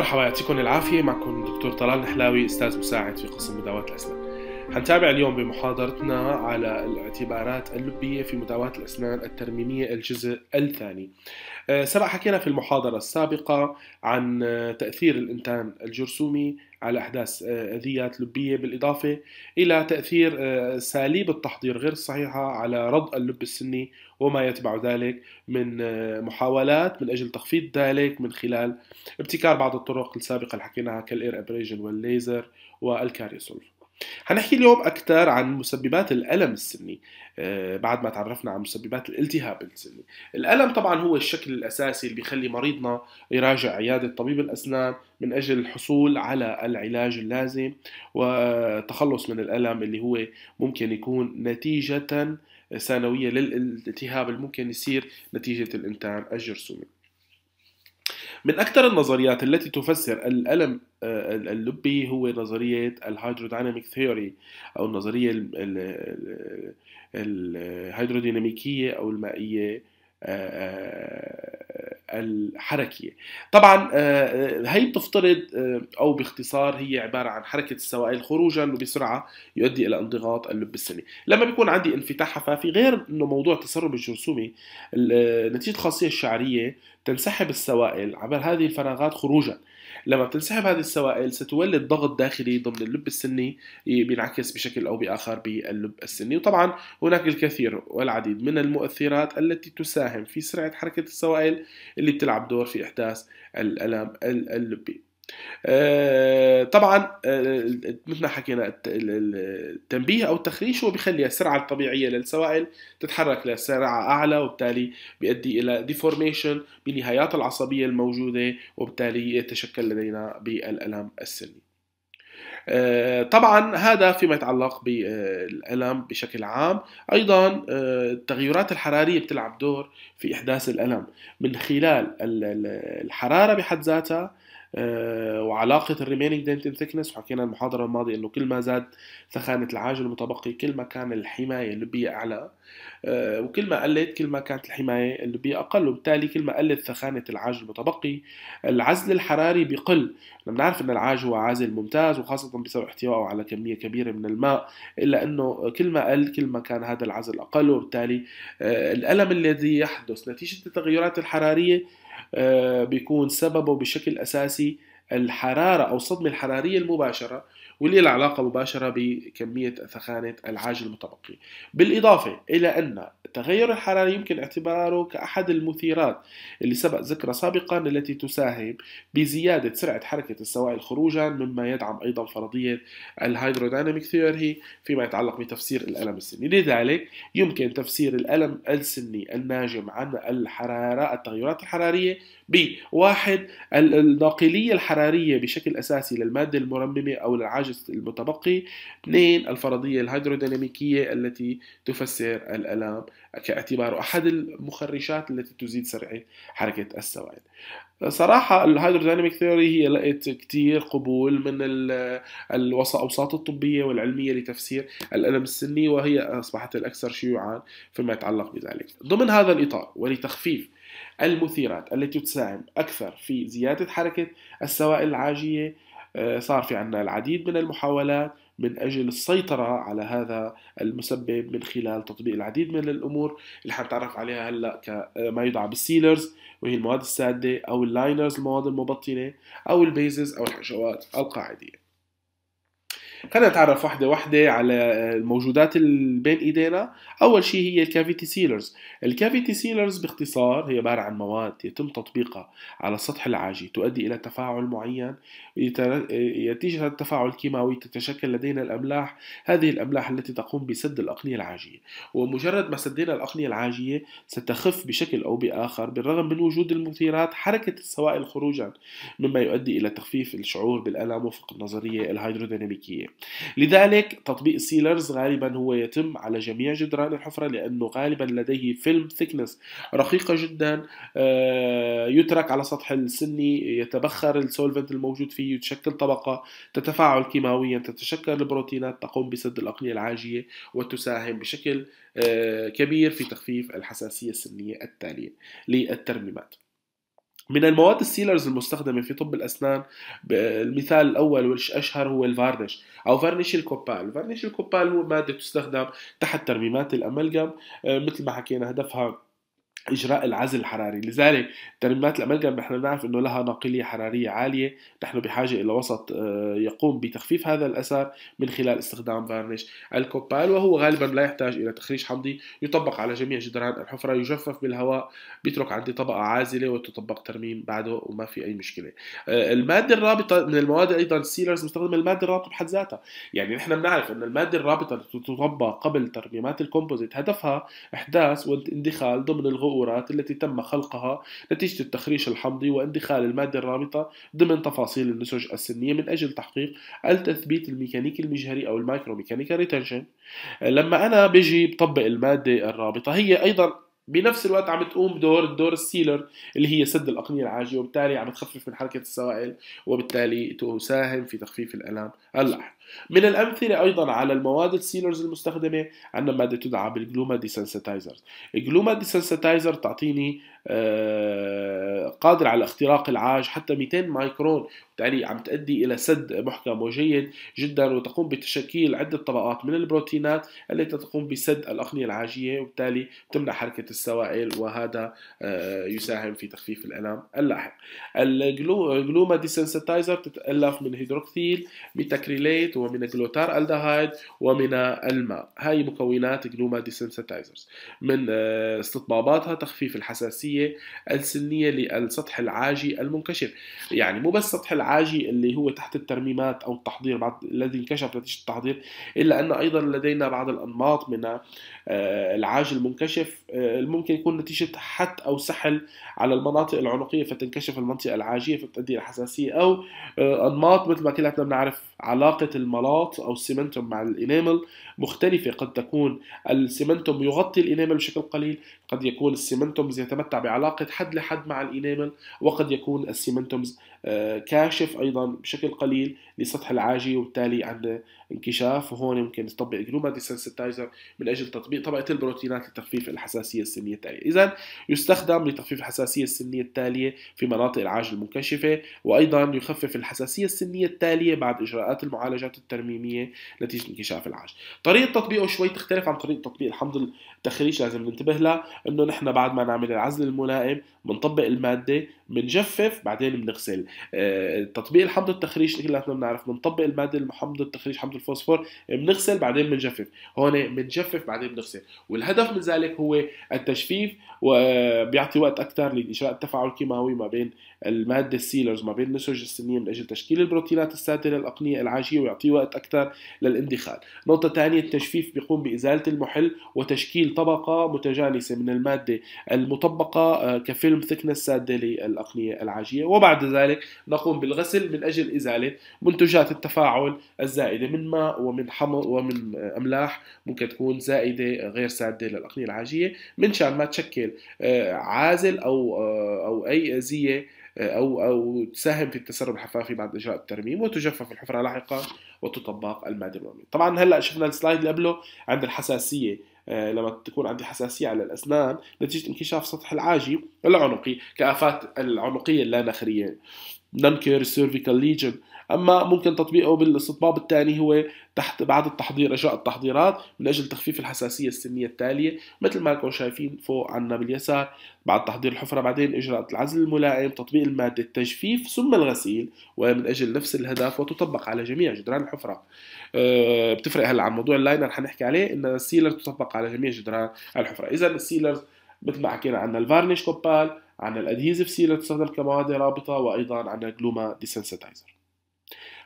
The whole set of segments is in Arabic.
مرحبا يعطيكم العافية معكم دكتور طلال نحلاوي أستاذ مساعد في قسم مداواة الأسنان حنتابع اليوم بمحاضرتنا على الاعتبارات اللبية في مداواة الأسنان الترميمية الجزء الثاني آه، سبق حكينا في المحاضرة السابقة عن آه، تأثير الإنتان الجرثومي على أحداث آه، أذيات لبية بالإضافة إلى تأثير أساليب التحضير غير الصحيحة على رض اللب السني وما يتبع ذلك من محاولات من أجل تخفيض ذلك من خلال ابتكار بعض الطرق السابقة اللي حكيناها كالإير أبريجن والليزر والكاريسولف هنحكي اليوم أكثر عن مسببات الألم السني آه، بعد ما تعرفنا عن مسببات الالتهاب السني الألم طبعا هو الشكل الأساسي اللي بيخلي مريضنا يراجع عيادة طبيب الأسنان من أجل الحصول على العلاج اللازم وتخلص من الألم اللي هو ممكن يكون نتيجة ثانوية للالتهاب اللي ممكن يصير نتيجة الإنتان الجرثومي من أكثر النظريات التي تفسر الألم آه، اللبي هو نظرية الهيدروديناميك ثيوري أو النظرية الهيدروديناميكية أو المائية آه، آه، الحركية طبعا آه، هي بتفترض أو باختصار هي عبارة عن حركة السوائل خروجا وبسرعة يؤدي إلى انضغاط اللب السلي لما بيكون عندي انفتاح حفافي غير أنه موضوع تسرب الجرثومي نتيجة الخاصية الشعرية تنسحب السوائل عبر هذه الفراغات خروجا لما بتنسحب هذه السوائل ستولد ضغط داخلي ضمن اللب السني بينعكس بشكل أو بآخر باللب السني وطبعا هناك الكثير والعديد من المؤثرات التي تساهم في سرعة حركة السوائل اللي بتلعب دور في إحداث الألم اللبي آه، طبعا آه، مثل ما حكينا التنبيه او التخريش هو بيخلي السرعه الطبيعيه للسوائل تتحرك لسرعه اعلى وبالتالي بيؤدي الى ديفورميشن بالنهايات العصبيه الموجوده وبالتالي يتشكل لدينا بالالم السلمي. آه، طبعا هذا فيما يتعلق بالألم بشكل عام أيضا التغيرات الحرارية بتلعب دور في إحداث الألم من خلال الحرارة بحد ذاتها آه، وعلاقه الريمينينج دنتين ثيكنس وحكينا المحاضره الماضيه انه كل ما زاد ثخانه العاج المتبقي كل ما كان الحمايه اللبية اعلى آه، وكل ما قلت كل ما كانت الحمايه اللبية اقل وبالتالي كل ما قلت ثخانه العاج المتبقي العزل الحراري بيقل بنعرف ان العاج هو عازل ممتاز وخاصه بسبب احتوائه على كميه كبيره من الماء الا انه كل ما قل كل ما كان هذا العزل اقل وبالتالي آه، الالم الذي يحدث نتيجه التغيرات الحراريه آه، بيكون سببه بشكل أساسي الحرارة أو الصدمة الحرارية المباشرة واللي لها علاقة مباشرة بكمية ثخانة العاج المتبقي بالإضافة إلى أن التغير الحراري يمكن اعتباره كأحد المثيرات اللي سبق ذكرها سابقا التي تساهم بزيادة سرعة حركة السوائل خروجا مما يدعم أيضا فرضية الهيدروديناميك ثيوري فيما يتعلق بتفسير الألم السني لذلك يمكن تفسير الألم السني الناجم عن الحرارة التغيرات الحرارية ب واحد الناقلية الحرارية بشكل أساسي للمادة المرممة أو للعاجز المتبقي اثنين الفرضية الهيدروديناميكية التي تفسر الألام كاعتباره أحد المخرجات التي تزيد سرعة حركة السوائل صراحة الهيدروديناميك ثيوري هي لقيت كتير قبول من الأوساط الطبية والعلمية لتفسير الألم السني وهي أصبحت الأكثر شيوعا فيما يتعلق بذلك ضمن هذا الإطار ولتخفيف المثيرات التي تساهم أكثر في زيادة حركة السوائل العاجية آه، صار في عنا العديد من المحاولات من أجل السيطرة على هذا المسبب من خلال تطبيق العديد من الأمور اللي حنتعرف عليها هلأ كما آه، يدعى بالسيلرز وهي المواد السادة أو اللاينرز المواد المبطنة أو البيزز أو الحشوات القاعدية خلينا نتعرف واحدة واحدة على الموجودات اللي بين ايدينا اول شيء هي الكافيتي سيلرز الكافيتي سيلرز باختصار هي عبارة عن مواد يتم تطبيقها على السطح العاجي تؤدي الى تفاعل معين يتيجة هذا التفاعل الكيماوي تتشكل لدينا الاملاح هذه الاملاح التي تقوم بسد الاقنية العاجية ومجرد ما سدينا الاقنية العاجية ستخف بشكل او باخر بالرغم من وجود المثيرات حركة السوائل خروجا مما يؤدي الى تخفيف الشعور بالالم وفق النظرية الهيدروديناميكية لذلك تطبيق سيلرز غالبا هو يتم على جميع جدران الحفرة لأنه غالبا لديه فيلم ثيكنس رقيقة جدا آه، يترك على سطح السني يتبخر السولفنت الموجود فيه يتشكل طبقة تتفاعل كيماويا تتشكل البروتينات تقوم بسد الأقنية العاجية وتساهم بشكل آه، كبير في تخفيف الحساسية السنية التالية للترميمات من المواد السيلرز المستخدمة في طب الأسنان المثال الأول والأشهر هو الفارنش أو فارنيش الكوبال فارنيش الكوبال هو مادة تستخدم تحت ترميمات الأملجم آه، مثل ما حكينا هدفها اجراء العزل الحراري لذلك ترميمات الامالجام نحن نعرف انه لها ناقليه حراريه عاليه نحن بحاجه الى وسط آه، يقوم بتخفيف هذا الاثر من خلال استخدام فارنش الكوبال وهو غالبا لا يحتاج الى تخريج حمضي يطبق على جميع جدران الحفره يجفف بالهواء بيترك عندي طبقه عازله وتطبق ترميم بعده وما في اي مشكله آه، الماده الرابطه من المواد ايضا السيلرز مستخدم الماده الرابطه بحد ذاتها يعني نحن بنعرف ان الماده الرابطه التي تطبق قبل ترميمات الكومبوزيت هدفها احداث واندخال ضمن الغوء البؤورات التي تم خلقها نتيجة التخريش الحمضي وادخال المادة الرابطة ضمن تفاصيل النسج السنية من أجل تحقيق التثبيت الميكانيكي المجهري أو المايكروميكانيكال ريتنشن لما أنا بجي بطبق المادة الرابطة هي أيضا بنفس الوقت عم تقوم بدور الدور السيلر اللي هي سد الاقنيه العاجيه وبالتالي عم تخفف من حركه السوائل وبالتالي تساهم في تخفيف الالم اللح. من الامثله ايضا على المواد السيلرز المستخدمه عندنا ماده تدعى بالجلوما ديسنسيتايزر الجلوما ديسنسيتايزر تعطيني آه، قادر على اختراق العاج حتى 200 مايكرون بالتالي عم تؤدي الى سد محكم وجيد جدا وتقوم بتشكيل عده طبقات من البروتينات التي تقوم بسد الاقنيه العاجيه وبالتالي تمنع حركه السوائل وهذا آه، يساهم في تخفيف الالام اللاحق الجلوما ديسنسيتايزر تتالف من هيدروكسيل ميتاكريليت ومن جلوتار الدهايد ومن الماء هاي مكونات جلوما ديسنسيتايزرز من آه، استطباباتها تخفيف الحساسيه السنيه للسطح العاجي المنكشف يعني مو بس السطح العاجي اللي هو تحت الترميمات او التحضير بعد الذي انكشف نتيجه التحضير الا ان ايضا لدينا بعض الانماط من آه، العاج المنكشف ممكن يكون نتيجة حت أو سحل على المناطق العنقية فتنكشف المنطقة العاجية فبتؤدي إلى حساسية أو آه، أنماط مثل ما كلنا بنعرف علاقة الملاط أو السيمنتوم مع الإنامل مختلفة قد تكون السيمنتوم يغطي الإنامل بشكل قليل قد يكون السيمنتومز يتمتع بعلاقة حد لحد مع الإنامل وقد يكون السيمنتومز آه، كاشف ايضا بشكل قليل لسطح العاجي وبالتالي عندنا انكشاف وهون ممكن نطبق جلوما ديسنسيتايزر من اجل تطبيق طبقه البروتينات لتخفيف الحساسيه السنيه التاليه، اذا يستخدم لتخفيف الحساسيه السنيه التاليه في مناطق العاج المنكشفه وايضا يخفف الحساسيه السنيه التاليه بعد اجراءات المعالجات الترميميه نتيجه انكشاف العاج. طريقه تطبيقه شوي تختلف عن طريقه تطبيق الحمض التخريج لازم ننتبه لها انه نحن بعد ما نعمل العزل الملائم بنطبق الماده بنجفف بعدين بنغسل آه، تطبيق الحمض التخريج اللي احنا بنعرف بنطبق المادة المحمضه التخريج حمض الفوسفور آه، بنغسل بعدين بنجفف هون بنجفف بعدين بنغسل والهدف من ذلك هو التجفيف وبيعطي آه، وقت اكثر لاجراء التفاعل الكيماوي ما بين الماده السيلرز ما بين النسج السنيه من اجل تشكيل البروتينات الساتره للاقنيه العاجيه ويعطي وقت اكثر للاندخال نقطه ثانيه التجفيف بيقوم بازاله المحل وتشكيل طبقه متجانسه من الماده المطبقه كفيلم ثكنس ساده للاقنيه العاجيه وبعد ذلك نقوم بالغسل من أجل إزالة منتجات التفاعل الزائدة من ماء ومن حمض ومن أملاح ممكن تكون زائدة غير سادة للأقنية العاجية من شان ما تشكل آه، عازل أو آه، أو أي أذية آه، أو أو تساهم في التسرب الحفافي بعد إجراء الترميم وتجفف الحفرة لاحقا وتطبق المادة الأمامية طبعا هلا شفنا السلايد اللي قبله عند الحساسية آه، لما تكون عندي حساسيه على الاسنان نتيجه انكشاف سطح العاجي العنقي كافات العنقيه اللانخريه ننكر السيرفيكال ليجن اما ممكن تطبيقه بالاستطباب الثاني هو تحت بعد التحضير اجراء التحضيرات من اجل تخفيف الحساسيه السنيه التاليه مثل ما لكم شايفين فوق عنا باليسار بعد تحضير الحفره بعدين اجراء العزل الملائم تطبيق الماده التجفيف ثم الغسيل ومن اجل نفس الهدف وتطبق على جميع جدران الحفره أه بتفرق هلا عن موضوع اللاينر حنحكي عليه ان السيلر تطبق على جميع جدران الحفره اذا السيلرز مثل ما حكينا عندنا الفارنيش كوبال عن الادهيزف سيلر تستخدم كمواد رابطه وايضا عن جلوما ديسنسيتايزر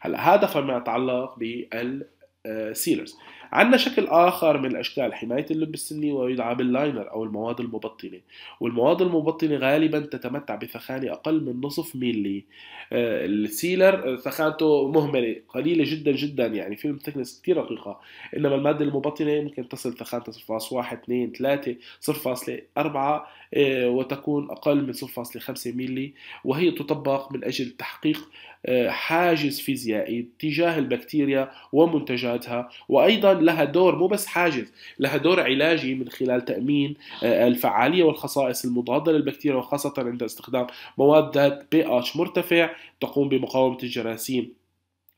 هلا هذا فيما يتعلق بالسيلرز آه، عندنا شكل آخر من أشكال حماية اللب السني ويدعى باللاينر أو المواد المبطنة والمواد المبطنة غالبا تتمتع بثخانة أقل من نصف ميلي آه، السيلر ثخانته مهملة قليلة جدا جدا يعني فيلم تكنس كثير رقيقة إنما المادة المبطنة ممكن تصل ثخانتها 0.1 2 3 0.4 وتكون أقل من 0.5 ميلي وهي تطبق من أجل تحقيق آه، حاجز فيزيائي تجاه البكتيريا ومنتجاتها وأيضا كمان لها دور مو بس حاجز لها دور علاجي من خلال تامين آه، الفعاليه والخصائص المضاده للبكتيريا وخاصه عند استخدام مواد ذات بي اتش مرتفع تقوم بمقاومه الجراثيم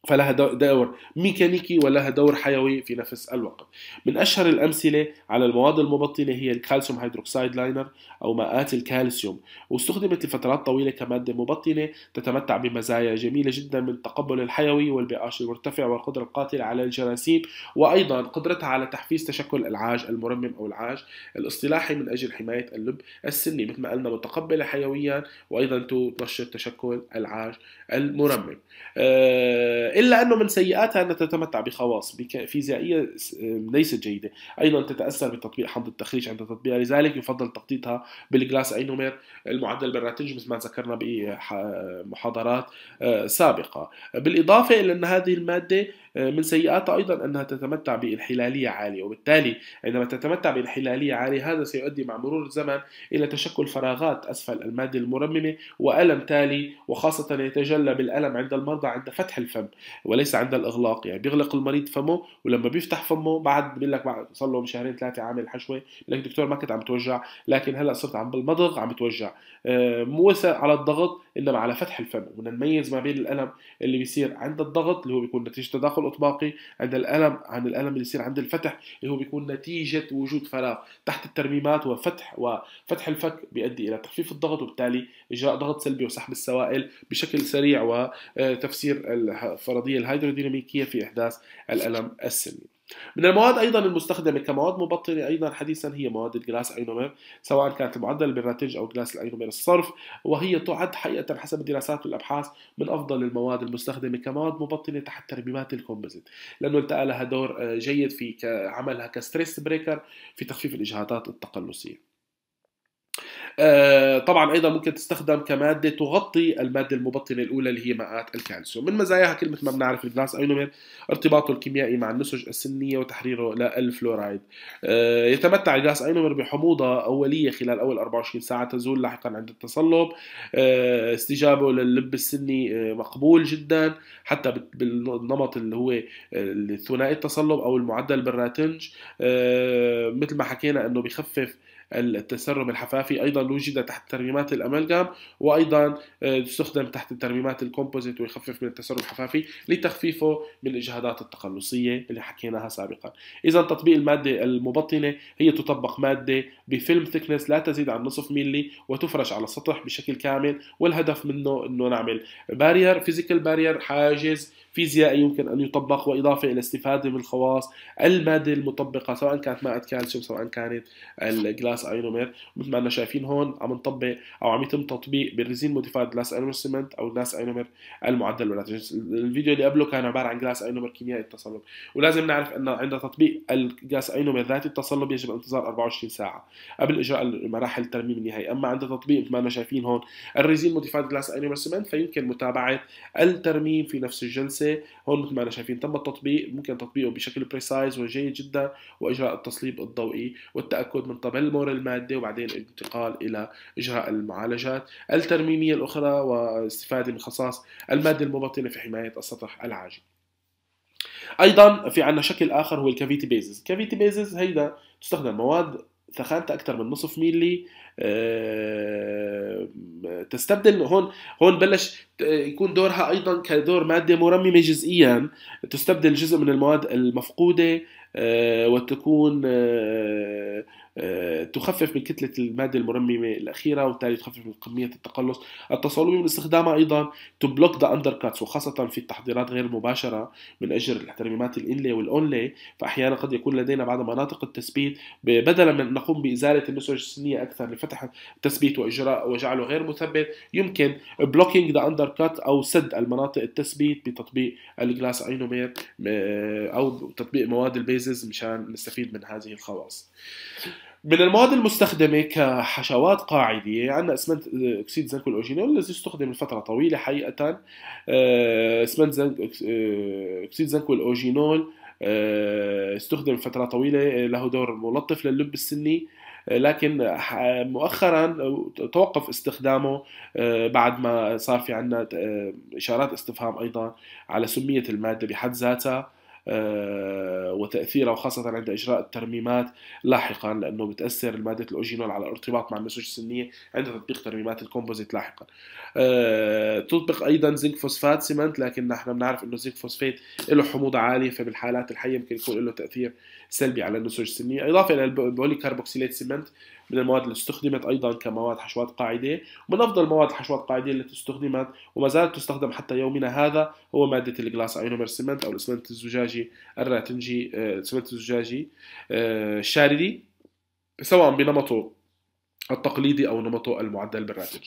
فلها دور ميكانيكي ولها دور حيوي في نفس الوقت من أشهر الأمثلة على المواد المبطنة هي الكالسيوم هيدروكسيد لاينر أو ماءات الكالسيوم واستخدمت لفترات طويلة كمادة مبطنة تتمتع بمزايا جميلة جدا من التقبل الحيوي والبقاش المرتفع والقدرة القاتلة على الجراثيم وأيضا قدرتها على تحفيز تشكل العاج المرمم أو العاج الاصطلاحي من أجل حماية اللب السني مثل ما قلنا متقبلة حيويا وأيضا تنشط تشكل العاج المرمم آه، إلا أنه من سيئاتها أنها تتمتع بخواص فيزيائية ليست جيدة أيضا تتأثر بتطبيق حمض التخريج عند تطبيقها لذلك يفضل تخطيطها بالجلاس أينومير المعدل بالراتنج مثل ما ذكرنا بمحاضرات آه، سابقة بالإضافة إلى أن هذه المادة آه، من سيئاتها أيضا أنها تتمتع بانحلالية عالية وبالتالي عندما تتمتع بانحلالية عالية هذا سيؤدي مع مرور الزمن إلى تشكل فراغات أسفل المادة المرممة وألم تالي وخاصة يتجلى بالألم عند المرضى عند فتح الفم وليس عند الإغلاق يعني بيغلق المريض فمه ولما بيفتح فمه بعد بيقول لك بعد صار له شهرين ثلاثة عامل حشوة لك دكتور ما كنت عم توجع لكن هلا صرت عم بالمضغ عم بتوجع آه، مو على الضغط انما على فتح الفم وبدنا نميز ما بين الالم اللي بيصير عند الضغط اللي هو بيكون نتيجه تداخل الاطباقي عند الالم عن الالم اللي يصير عند الفتح اللي هو بيكون نتيجه وجود فراغ تحت الترميمات وفتح وفتح الفك بيؤدي الى تخفيف الضغط وبالتالي اجراء ضغط سلبي وسحب السوائل بشكل سريع وتفسير الفرضيه الهيدروديناميكيه في احداث الالم السلبي من المواد ايضا المستخدمه كمواد مبطنه ايضا حديثا هي مواد الجلاس اينومير سواء كانت المعدل بالراتج او جلاس الاينومير الصرف وهي تعد حقيقه حسب الدراسات والابحاث من افضل المواد المستخدمه كمواد مبطنه تحت ترميمات الكومبوزيت لانه التقى لها دور آه، جيد في عملها كستريس بريكر في تخفيف الاجهادات التقلصيه آه، طبعا ايضا ممكن تستخدم كماده تغطي الماده المبطنه الاولى اللي هي ماءات الكالسيوم من مزاياها كل ما بنعرف الجلاس اينومير ارتباطه الكيميائي مع النسج السنيه وتحريره للفلورايد آه، يتمتع الجلاس اينومير بحموضه اوليه خلال اول 24 ساعه تزول لاحقا عند التصلب آه، استجابه للب السني مقبول جدا حتى بالنمط اللي هو ثنائي التصلب او المعدل بالراتنج مثل ما حكينا انه بخفف التسرب الحفافي أيضا وجد تحت ترميمات الامالجام وأيضا استخدم آه، تحت ترميمات الكومبوزيت ويخفف من التسرب الحفافي لتخفيفه من الإجهادات التقلصية اللي حكيناها سابقا إذا تطبيق المادة المبطنة هي تطبق مادة بفيلم ثيكنس لا تزيد عن نصف ميلي وتفرش على السطح بشكل كامل والهدف منه أنه نعمل بارير فيزيكال بارير حاجز فيزيائي يمكن أن يطبق وإضافة إلى استفادة من الخواص المادة المطبقة سواء كانت مادة كالسيوم سواء كانت الجلاس جلاس اينومير مثل ما احنا شايفين هون عم نطبق او عم يتم تطبيق بالريزين موديفايد جلاس اينومير سيمنت او جلاس ايونومير المعدل والناتج الفيديو اللي قبله كان عباره عن جلاس ايونومير كيميائي التصلب ولازم نعرف ان عند تطبيق الجلاس ايونومير ذاتي التصلب يجب انتظار 24 ساعه قبل اجراء مراحل الترميم النهائي اما عند تطبيق مثل ما احنا شايفين هون الريزين موديفايد جلاس ايونومير سيمنت فيمكن متابعه الترميم في نفس الجلسه هون مثل ما احنا شايفين تم التطبيق ممكن تطبيقه بشكل بريسايز وجيد جدا واجراء التصليب الضوئي والتاكد من طب تدهور المادة وبعدين الانتقال إلى إجراء المعالجات الترميمية الأخرى واستفادة من خصائص المادة المبطنة في حماية السطح العاجي ايضا في عندنا شكل اخر هو الكافيتي بيزز الكافيتي بيزز هيدا تستخدم مواد ثخانتها اكثر من نصف ميلي آه، تستبدل هون هون بلش يكون دورها ايضا كدور ماده مرممه جزئيا تستبدل جزء من المواد المفقوده آه، وتكون آه، آه، تخفف من كتلة المادة المرممة الأخيرة وبالتالي تخفف من كمية التقلص التصالومي من استخدامها أيضا تبلوك ذا أندر كاتس وخاصة في التحضيرات غير المباشرة من أجل ترميمات الإنلي والأونلي فأحيانا قد يكون لدينا بعض مناطق التثبيت بدلا من نقوم بإزالة النسج السنية أكثر لفتح التثبيت وإجراء وجعله غير مثبت يمكن بلوكينج ذا أندر كات أو سد المناطق التثبيت بتطبيق الجلاس أينومير آه، أو تطبيق مواد البيزز مشان نستفيد من هذه الخواص. من المواد المستخدمة كحشوات قاعدية عندنا اسمنت آه، آه، آه، اكسيد زنك والاوجينول الذي استخدم لفترة طويلة حقيقة اسمنت زنك اكسيد زنك الاوجينول استخدم فترة طويلة له دور ملطف للب السني لكن مؤخرا توقف استخدامه بعد ما صار في عندنا اشارات استفهام ايضا على سميه الماده بحد ذاتها آه، وتاثيرها وخاصه عند اجراء الترميمات لاحقا لانه بتاثر ماده الاوجينول على الارتباط مع النسوج السنيه عند تطبيق ترميمات الكومبوزيت لاحقا آه، تطبق ايضا زنك فوسفات سمنت لكن نحن بنعرف انه زنك فوسفات له حموضه عاليه فبالحالات الحيه يمكن يكون له تاثير سلبي على النسوج السنيه اضافه الى البوليكاربوكسيلات سمنت من المواد اللي استخدمت ايضا كمواد حشوات قاعده ومن افضل المواد الحشوات القاعده التي استخدمت وما زالت تستخدم حتى يومنا هذا هو ماده الجلاس اينومر سيمنت او الاسمنت الزجاجي الراتنجي آه، الاسمنت الزجاجي آه، الشاردي سواء بنمطه التقليدي او نمطه المعدل بالراتج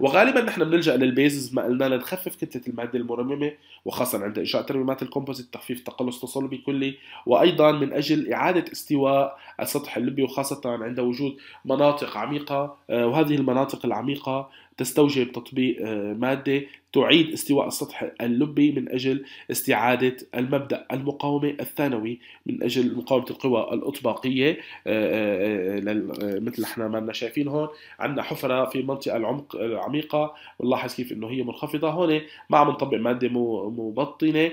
وغالبا نحن بنلجا للبيزز ما قلنا لنخفف كتله الماده المرممه وخاصه عند انشاء ترميمات الكومبوزيت تخفيف تقلص تصلبي كلي وايضا من اجل اعاده استواء السطح اللبي وخاصه عند وجود مناطق عميقه آه، وهذه المناطق العميقه تستوجب تطبيق آه، مادة تعيد استواء السطح اللبي من أجل استعادة المبدأ المقاومة الثانوي من أجل مقاومة القوى الإطباقية آه، آه، مثل احنا ما شايفين هون عندنا حفرة في منطقة العمق العميقة بنلاحظ كيف انه هي منخفضة هون ما عم نطبق مادة مبطنة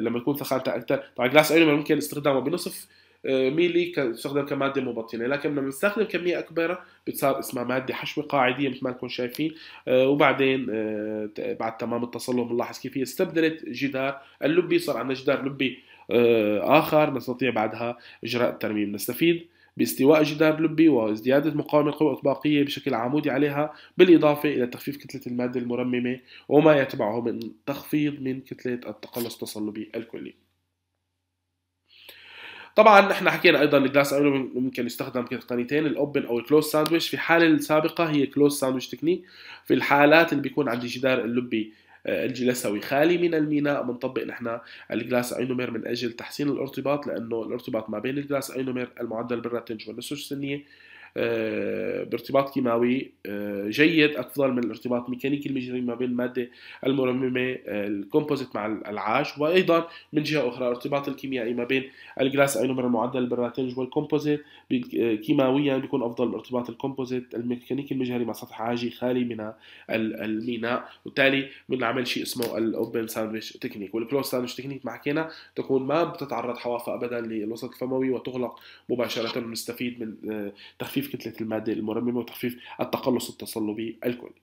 لما يكون ثخانتها أكثر طبعا جلاس أيلومر ممكن استخدامه بنصف آه، ميلي تستخدم كماده مبطنه لكن لما بنستخدم كميه اكبر بتصير اسمها ماده حشوه قاعديه مثل ما نكون شايفين آه، وبعدين آه، بعد تمام التصلب بنلاحظ كيف هي استبدلت جدار اللبي صار عندنا جدار لبي اخر نستطيع بعدها اجراء الترميم نستفيد باستواء جدار لبي وازدياد مقاومة القوى الإطباقية بشكل عمودي عليها بالإضافة إلى تخفيف كتلة المادة المرممة وما يتبعه من تخفيض من كتلة التقلص التصلبي الكلي طبعا احنا حكينا ايضا الجلاس ايرون ممكن يستخدم كتقنيتين الاوبن او الكلوز ساندويتش في الحاله السابقه هي كلوز ساندويتش تكنيك في الحالات اللي بيكون عندي جدار اللبي آه، الجلسوي خالي من الميناء بنطبق نحن الجلاس اينومير من اجل تحسين الارتباط لانه الارتباط ما بين الجلاس اينومير المعدل بالراتنج والنسج السنيه آه، بارتباط كيماوي آه، جيد افضل من الارتباط الميكانيكي المجري ما بين الماده المرممه آه، الكومبوزيت مع العاج وايضا من جهه اخرى الارتباط الكيميائي ما بين الجلاس اينومر المعدل بالراتنج والكومبوزيت كيماويا بيكون افضل من ارتباط الكومبوزيت الميكانيكي المجهري مع سطح عاجي خالي من الميناء وبالتالي بنعمل شيء اسمه الاوبن ساندويتش تكنيك والكلوز ساندويتش تكنيك ما حكينا تكون ما بتتعرض حوافه ابدا للوسط الفموي وتغلق مباشره ونستفيد من تخفيف تخفيف كتله الماده المرممه وتخفيف التقلص التصلبي الكلي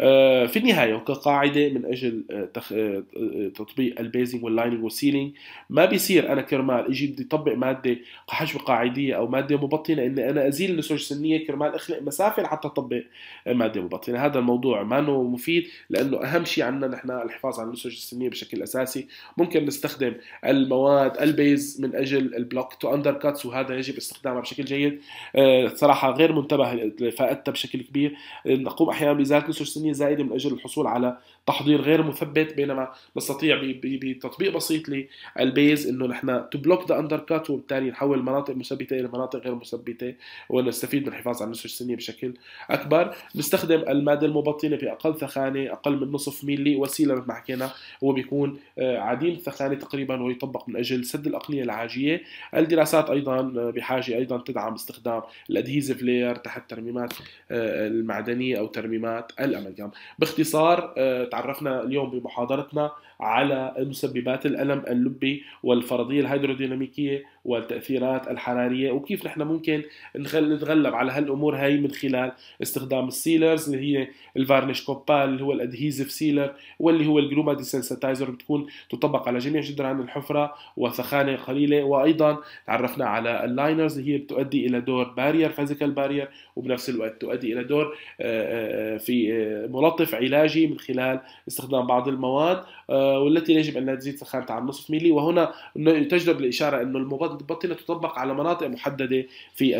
آه، في النهاية وكقاعدة من أجل آه، آه، تطبيق البيزنج واللايننج والسيلينج ما بيصير أنا كرمال أجي بدي أطبق مادة حشو قاعدية أو مادة مبطنة إني أنا أزيل النسوج السنية كرمال أخلق مسافة لحتى أطبق مادة مبطنة هذا الموضوع ما أنه مفيد لأنه أهم شيء عندنا نحن الحفاظ على النسوج السنية بشكل أساسي ممكن نستخدم المواد البيز من أجل البلوك تو أندر كاتس وهذا يجب استخدامها بشكل جيد صراحة غير منتبه لفائدتها بشكل كبير نقوم أحيانا بإزالة 11 سنه زائده من اجل الحصول على تحضير غير مثبت بينما نستطيع بتطبيق بسيط للبيز انه نحن تو بلوك ذا اندر كات وبالتالي نحول مناطق مثبته الى مناطق غير مثبته ونستفيد من الحفاظ على النسج السنيه بشكل اكبر نستخدم الماده المبطنه باقل ثخانه اقل من نصف ميلي وسيله مثل ما حكينا هو بيكون آه، عديم الثخانه تقريبا ويطبق من اجل سد الاقليه العاجيه الدراسات ايضا آه، بحاجه ايضا تدعم استخدام الادهيزف لير تحت ترميمات آه، المعدنيه او ترميمات الأمالجام باختصار آه، تعرفنا اليوم بمحاضرتنا على مسببات الألم اللبي والفرضية الهيدروديناميكية والتأثيرات الحرارية وكيف نحن ممكن نتغلب على هالأمور هاي من خلال استخدام السيلرز اللي هي الفارنيش كوبال اللي هو الادهيزف سيلر واللي هو الجلوما ديسنسيتايزر بتكون تطبق على جميع جدران الحفرة وثخانة قليلة وأيضا تعرفنا على اللاينرز اللي هي بتؤدي إلى دور بارير فيزيكال بارير وبنفس الوقت تؤدي إلى دور آه، آه، في آه، ملطف علاجي من خلال استخدام بعض المواد والتي يجب أن تزيد سخانتها عن نصف ميلي وهنا تجدر الإشارة أنه المباد بطلت تطبق على مناطق محددة في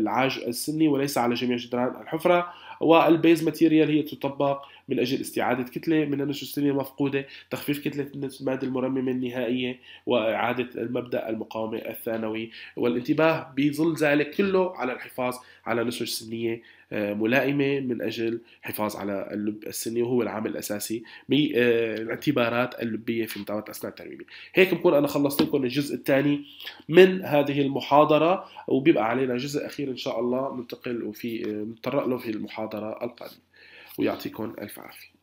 العاج السني وليس على جميع جدران الحفرة والبيز ماتيريال هي تطبق من اجل استعاده كتله من السنية المفقوده، تخفيف كتله الماده المرممه النهائيه واعاده المبدا المقاومه الثانوي والانتباه بظل ذلك كله على الحفاظ على نسج سنيه آه، ملائمه من اجل حفاظ على اللب السني وهو العامل الاساسي بالاعتبارات آه، اللبيه في مطابقه الاسنان الترميميه، هيك بكون انا خلصت لكم الجزء الثاني من هذه المحاضره وبيبقى علينا جزء اخير ان شاء الله ننتقل وفي آه، نتطرق له في المحاضره القادمه ويعطيكم الف عافيه.